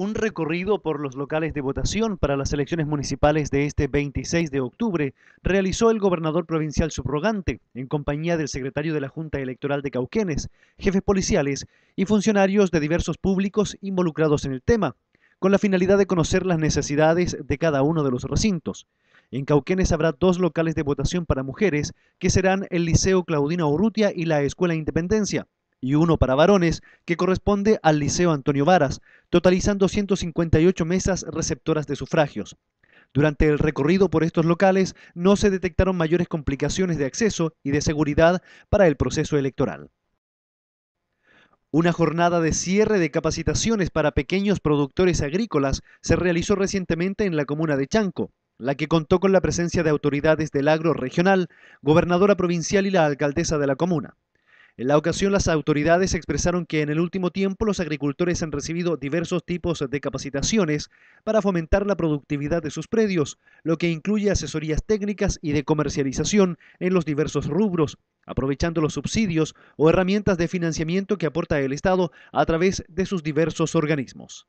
un recorrido por los locales de votación para las elecciones municipales de este 26 de octubre realizó el gobernador provincial subrogante en compañía del secretario de la Junta Electoral de Cauquenes, jefes policiales y funcionarios de diversos públicos involucrados en el tema, con la finalidad de conocer las necesidades de cada uno de los recintos. En Cauquenes habrá dos locales de votación para mujeres, que serán el Liceo Claudina Urrutia y la Escuela Independencia y uno para varones, que corresponde al Liceo Antonio Varas, totalizando 158 mesas receptoras de sufragios. Durante el recorrido por estos locales no se detectaron mayores complicaciones de acceso y de seguridad para el proceso electoral. Una jornada de cierre de capacitaciones para pequeños productores agrícolas se realizó recientemente en la comuna de Chanco, la que contó con la presencia de autoridades del agro regional, gobernadora provincial y la alcaldesa de la comuna. En la ocasión, las autoridades expresaron que en el último tiempo los agricultores han recibido diversos tipos de capacitaciones para fomentar la productividad de sus predios, lo que incluye asesorías técnicas y de comercialización en los diversos rubros, aprovechando los subsidios o herramientas de financiamiento que aporta el Estado a través de sus diversos organismos.